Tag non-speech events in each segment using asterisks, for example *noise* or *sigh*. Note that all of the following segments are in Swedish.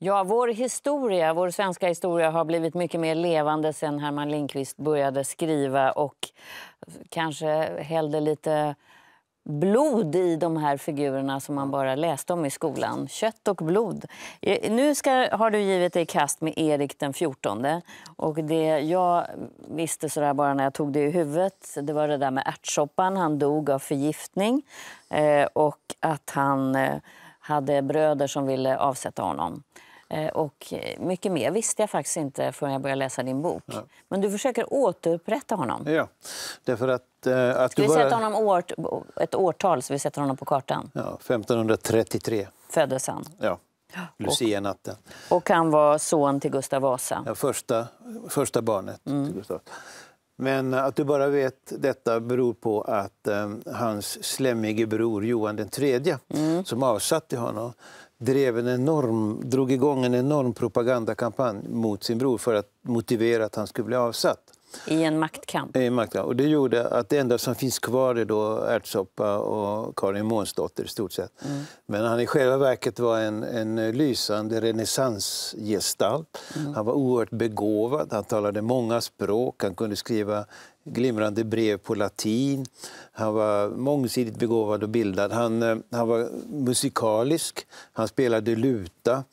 Ja, vår historia, vår svenska historia har blivit mycket mer levande sen Herman Lindqvist började skriva och kanske hällde lite blod i de här figurerna som man bara läste om i skolan. Kött och blod. Eh, nu ska, har du givit dig i kast med Erik den 14. Och det jag visste sådär bara när jag tog det i huvudet det var det där med ärtsoppan. Han dog av förgiftning eh, och att han eh, hade bröder som ville avsätta honom. Eh, och eh, mycket mer visste jag faktiskt inte förrän jag började läsa din bok. Ja. Men du försöker återupprätta honom. Ja, därför att... Eh, att ska vi börjar... sätta honom årt, ett årtal så vi sätter honom på kartan? Ja, 1533. Föddes han? Ja. Lucianatten. Och, och han var son till Gustav Vasa? Ja, första, första barnet mm. till Gustav. Men att du bara vet detta beror på att eh, hans slemmige bror Johan III, mm. som avsatte honom, drev en enorm, drog igång en enorm propagandakampanj mot sin bror för att motivera att han skulle bli avsatt. I en maktkamp. I en maktkamp. Och det gjorde att det enda som finns kvar är då ärtsoppa och Karin Månsdotter i stort sett. Mm. Men han i själva verket var en, en lysande renässansgestalt. Mm. Han var oerhört begåvad, han talade många språk, han kunde skriva glimrande brev på latin. Han var mångsidigt begåvad och bildad. Han, eh, han var musikalisk. Han spelade luta,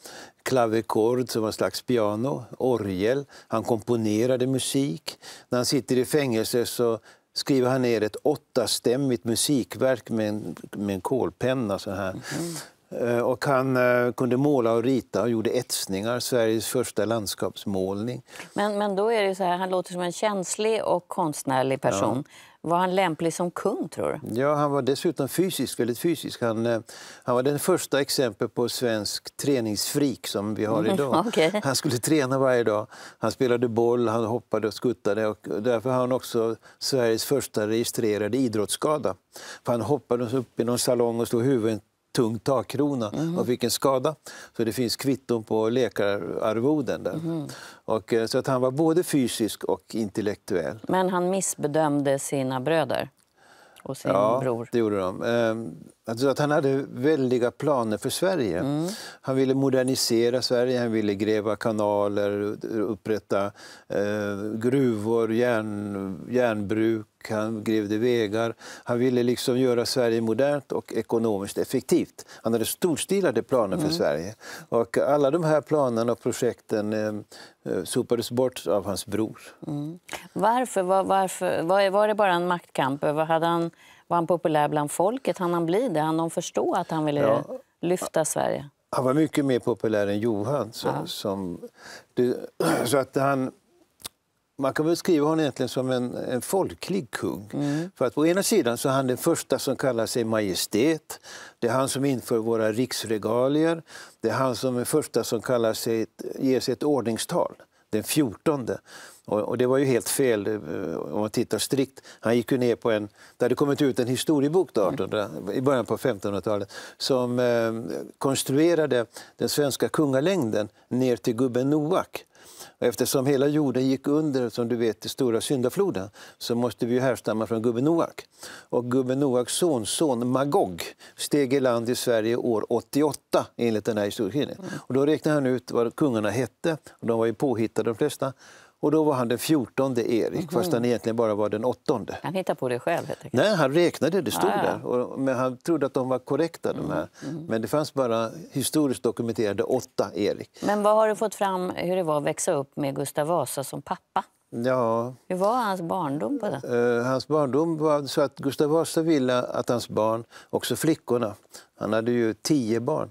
klavichord som var en slags piano, orgel. Han komponerade musik. När han sitter i fängelse så skriver han ner ett åttastämmigt musikverk med en, med en kolpenna. Så här. Mm. Eh, och han eh, kunde måla och rita och gjorde etsningar, Sveriges första landskapsmålning. Men, men då är det så här, han låter som en känslig och konstnärlig person. Ja. Var han lämplig som kung, tror du? Ja, han var dessutom fysisk, väldigt fysisk. Han, eh, han var den första exempel på svensk träningsfrik som vi har mm, idag. Mm, *laughs* okay. Han skulle träna varje dag. Han spelade boll, han hoppade och skuttade. Och därför har han också Sveriges första registrerade idrottsskada. För han hoppade upp i någon salong och slog huvudet tung takkrona mm. och fick en skada. Så det finns kvitton på läkararvoden där. Mm. Och, eh, så att han var både fysisk och intellektuell. Men han missbedömde sina bröder och sin ja, bror? det gjorde de. Ehm, Alltså att han hade väldiga planer för Sverige. Mm. Han ville modernisera Sverige, han ville gräva kanaler, upprätta eh, gruvor, järn, järnbruk, han grävde vägar. Han ville liksom göra Sverige modernt och ekonomiskt effektivt. Han hade storstilade planer för mm. Sverige. Och alla de här planerna och projekten eh, eh, sopades bort av hans bror. Mm. Varför? Var, varför? Var, var det bara en maktkamp? Var hade han... Var han populär bland folket? Hann han bli det? Hann de förstå att han ville ja. lyfta Sverige? Han var mycket mer populär än Johan. Så, ja. som, du, *clears throat* så att han, man kan väl skriva honom egentligen som en, en folklig kung. Mm. För att på ena sidan så är han den första som kallar sig majestät. Det är han som inför våra riksregalier. Det är han som är första som kallar sig, ger sig ett ordningstal, den fjortonde. Och, det var ju helt fel eh, om man tittar strikt. Han gick ju ner på en, det hade kommit ut en historiebok då, 1800, mm. i början på 1500-talet som eh, konstruerade den svenska kungalängden ner till gubben Noak. eftersom hela jorden gick under som du vet, i stora syndafloden så måste vi härstamma från gubben Noak. Och gubben Noaks sonson Magog steg i land i Sverige år 88 enligt den här historieskrivningen. Mm. Och då räknade han ut vad kungarna hette, och de var ju påhittade de flesta. Och då var han den fjortonde Erik, mm -hmm. fast han egentligen bara var den åttonde. Han hittade på det själv? Helt Nej, han räknade, det stod ah, ja. där. Och, men han trodde att de var korrekta. de mm, här. Mm. Men det fanns bara historiskt dokumenterade åtta Erik. Men vad har du fått fram hur det var att växa upp med Gustav Vasa som pappa? Ja. Hur var hans barndom? På det? Uh, eh, hans barndom var så att Gustav Vasa ville att hans barn, också flickorna, han hade ju tio barn,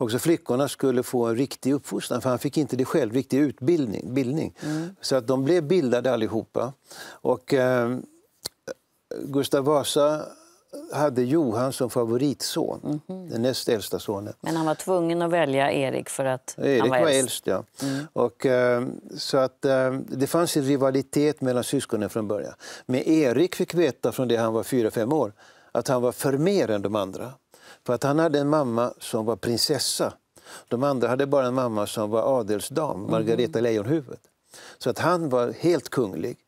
Också flickorna skulle få en riktig uppfostran, för han fick inte det själv, riktig utbildning. Bildning. Mm. Så att de blev bildade allihopa. Och eh, Gustav Vasa hade Johan som favoritson, mm -hmm. den näst äldsta sonen. Men han var tvungen att välja Erik för att Erik han var, var äldst. ja. Mm. Och, ehm, så att, ehm, det fanns en rivalitet mellan syskonen från början. Men Erik fick veta från det han var 4-5 år att han var förmer än de andra. För att han hade en mamma som var prinsessa. De andra hade bara en mamma som var adelsdam, mm. Margareta mm. Lejonhuvud. Så att han var helt kunglig.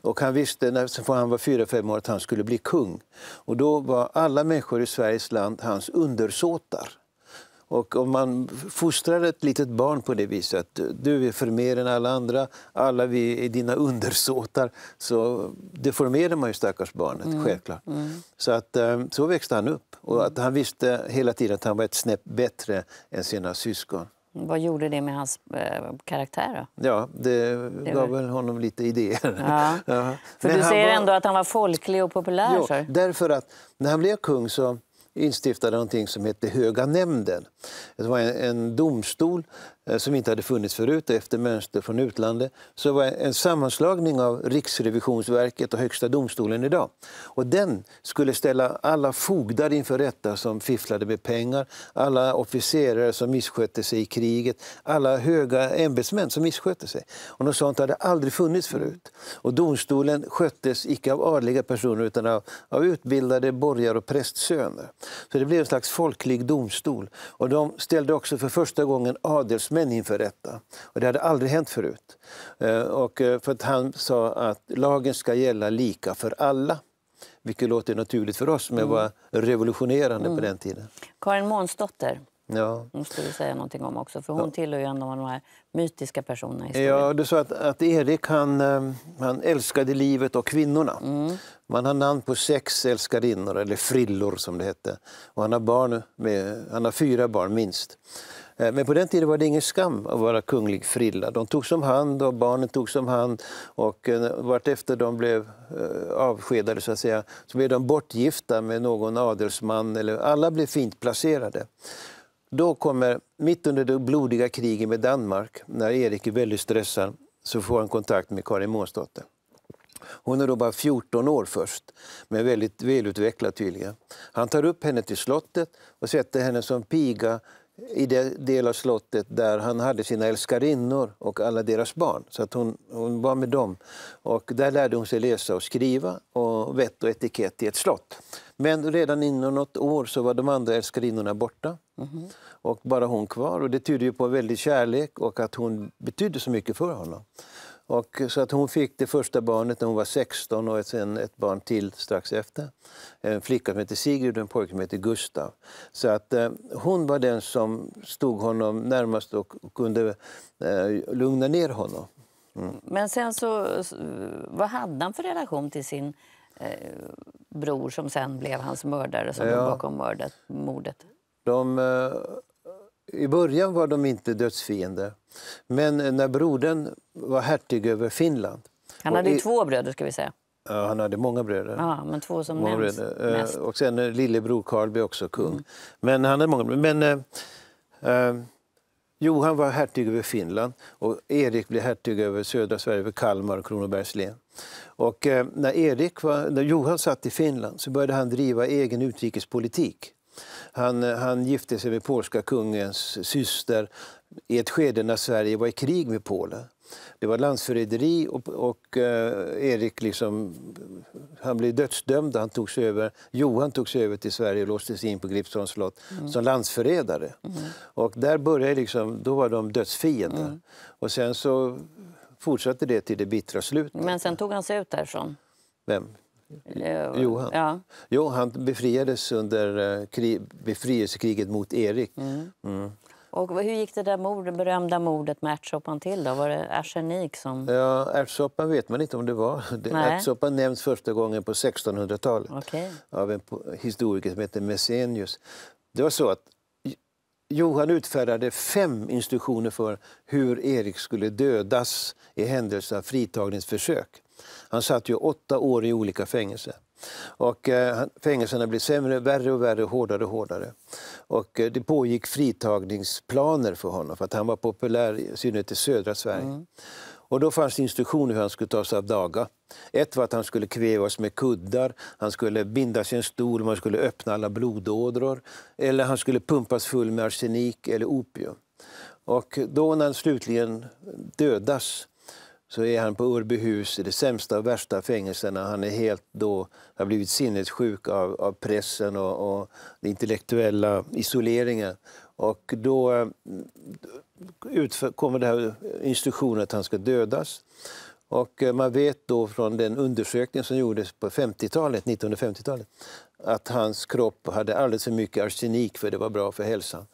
Och han visste när han var fyra fem år att han skulle bli kung. Och då var alla människor i Sveriges land hans undersåtar. Och om man fostrar ett litet barn på det viset, du är för mer än alla andra, alla vi är dina undersåtar, så deformerar man ju stackars barnet, mm. självklart. Mm. Så, att, eh, så växte han upp. Och att han visste hela tiden att han var ett snäpp bättre än sina syskon. Vad gjorde det med hans eh, karaktär? Då? Ja, det, det gav väl honom lite idéer. Ja. *laughs* ja. För Men du säger var... ändå att han var folklig och populär. Jo, därför att när han blev kung så instiftade någonting som hette Höga nämnden. Det var en, en domstol Eh, som inte hade funnits förut efter mönster från utlandet, så var en sammanslagning av Riksrevisionsverket och Högsta domstolen idag. Och den skulle ställa alla fogdar inför rätta som fifflade med pengar, alla officerare som misskötte sig i kriget, alla höga ämbetsmän som misskötte sig. Och något sånt hade aldrig funnits förut. Och domstolen sköttes icke av adliga personer utan av, av utbildade borgar och prästsöner. Så det blev en slags folklig domstol. Och de ställde också för första gången adels riksdagsmän inför rätta. Och det hade aldrig hänt förut. Eh, och eh, för att han sa att lagen ska gälla lika för alla. Vilket låter naturligt för oss, men mm. var revolutionerande mm. på den tiden. Karin Månsdotter, Ja. måste vi säga någonting om också, för hon ja. tillhör ju en av de här mytiska personerna i historien. Ja, du sa att, att Erik han, eh, han älskade livet och kvinnorna. Mm. Man har namn på sex älskarinnor, eller frillor som det hette. Och han har, barn med, han har fyra barn minst. Eh, men på den tiden var det ingen skam att vara kunglig frilla. De tog som hand och barnen tog som hand. Och eh, vartefter de blev eh, avskedade så, att säga, så blev de bortgifta med någon adelsman. Eller, alla blev fint placerade. Då kommer, mitt under det blodiga kriget med Danmark, när Erik är väldigt stressad, så får han kontakt med Karin Månsdotter. Hon är då bara 14 år först, men väldigt välutvecklad tydligen. Han tar upp henne till slottet och sätter henne som piga i den del av slottet där han hade sina älskarinnor och alla deras barn. Så att hon, hon var med dem. Och där lärde hon sig läsa och skriva och vett och etikett i ett slott. Men redan inom något år så var de andra älskarinnorna borta. Mm. Och bara hon kvar. Och det tyder ju på väldig kärlek och att hon betydde så mycket för honom. Och så att hon fick det första barnet när hon var 16 och sen ett barn till strax efter. En flicka som hette Sigrid och en pojke som hette Gustav. Så att eh, hon var den som stod honom närmast och kunde eh, lugna ner honom. Mm. Men sen så, vad hade han för relation till sin eh, bror som sen blev hans mördare, som ja. låg bakom mördet, mordet? De eh, i början var de inte dödsfiender. Men när brodern var hertig över Finland... Han hade i... två bröder. ska vi säga. Ja, han hade många bröder. Ja, men två som många nämns bröder. Eh, mest. Och sen eh, lillebror Karl blev också kung. Mm. Men han hade många bröder. Men, eh, eh, Johan var hertig över Finland och Erik blev hertig över södra Sverige, över Kalmar och Kronobergs län. Och, eh, när, Erik var, när Johan satt i Finland så började han driva egen utrikespolitik. Han, eh, han gifte sig med polska kungens syster i ett skede när Sverige var i krig med Polen. Det var landsförräderi och, och eh, Erik liksom, han blev dödsdömd. Han togs över, Johan togs över till Sverige och låstes in på Gripsholms slott mm. som landsförrädare. Mm. där började liksom, då var de dödsfiender. Mm. Och sen så fortsatte det till det bittra slutet. Men sen tog han sig ut därifrån? Vem? Eh, Johan. han. Ja. jo, han befriades under eh, befrielsekriget mot Erik. Mm. Mm. Och hur gick det där mord, berömda mordet med ärtsoppan till? Då? Var det arsenik som... Ja, ärtsoppan vet man inte om det var. Nej. Ärtsoppan nämns första gången på 1600-talet okay. av en historiker som heter Messenius. Det var så att Johan utfärdade fem instruktioner för hur Erik skulle dödas i händelse av fritagningsförsök. Han satt ju åtta år i olika fängelser. Och eh, fängelserna blev sämre, värre och värre, hårdare och hårdare. Och eh, det pågick fritagningsplaner för honom, för att han var populär i synnerhet i södra Sverige. Mm. Och då fanns det instruktioner hur han skulle ta sig av daga. Ett var att han skulle kvävas med kuddar, han skulle bindas i en stol, man skulle öppna alla blodådror, eller han skulle pumpas full med arsenik eller opium. Och då när han slutligen dödas så är han på Urbyhus i det sämsta och värsta fängelserna. Han är helt då, har blivit sinnessjuk av, av pressen och, och den intellektuella isoleringen. Och då eh, utför, kommer det här instruktionen att han ska dödas. Och eh, man vet då från den undersökning som gjordes på 50-talet, 1950-talet att hans kropp hade alldeles för mycket arsenik för det var bra för hälsan.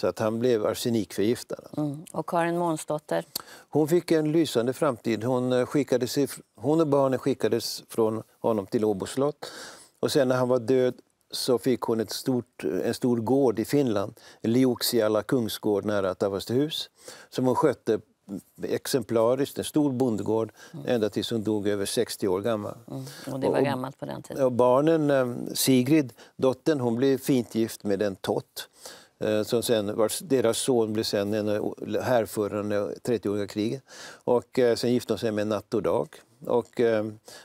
Så att han blev arsenikförgiftad. Mm. Och Karin Månsdotter? Hon fick en lysande framtid. Hon, eh, skickades, hon och barnen skickades från honom till Åbo slott. Och sen när han var död så fick hon ett stort, en stor gård i Finland, Lioksiala kungsgård nära Tavastehus, som hon skötte exemplariskt, en stor bondgård, mm. ända tills hon dog över 60 år gammal. Mm. Och det var och, gammalt på den tiden. Och barnen, eh, Sigrid, dottern, hon blev fint gift med en tott Eh, som sen, vars, deras son blev sen en eh, härförande 30-åriga kriget. Och eh, sen gifte hon sig med Natt och Dag och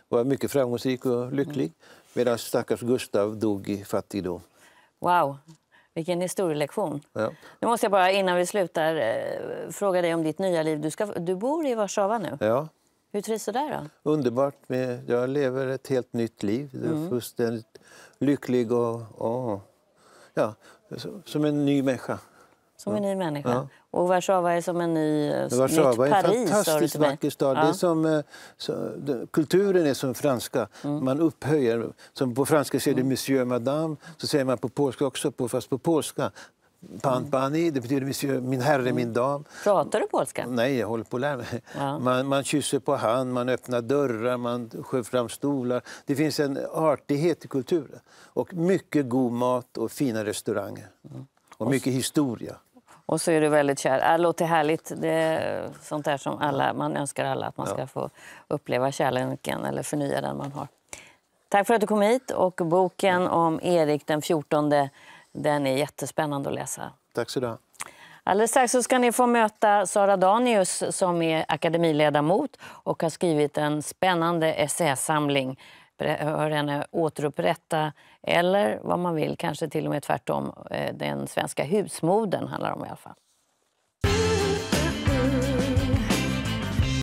var mycket framgångsrik och lycklig. Mm. Medan stackars Gustav dog i fattigdom. Wow, vilken historielektion. Ja. Nu måste jag bara innan vi slutar fråga dig om ditt nya liv. Du, ska, du bor i Warszawa nu. Ja. Hur trivs du där? Då? Underbart. Med, jag lever ett helt nytt liv. Mm. Fullständigt lycklig och... Oh ja, som en ny människa. Som en ny människa. Ja. Och Warszawa är som en ny eh, Warszawa nytt är en fantastiskt vacker stad. Ja. Det är som, eh, så, det, kulturen är som franska. Mm. Man upphöjer. Som på franska säger mm. det monsieur, madame. Så säger man på polska också, på, fast på polska. Pan mm. pani, det betyder monsieur, min herre, min mm. dam. Pratar du polska? Nej, jag håller på att lära mig. Ja. Man, man kysser på hand, man öppnar dörrar, man skjuter fram stolar. Det finns en artighet i kulturen. Och mycket god mat och fina restauranger. Mm. Och mycket historia. Och så är du väldigt kär. Det låter härligt. Det är sånt där som alla, man önskar alla att man ska få uppleva kärleken eller förnya den man har. Tack för att du kom hit. Och boken mm. om Erik den 14 den är jättespännande att läsa. Tack så du Alldeles strax så ska ni få möta Sara Danius som är akademiledamot och har skrivit en spännande essäsamling. Hör henne återupprätta, eller vad man vill, kanske till och med tvärtom, eh, den svenska husmoden handlar om i alla fall.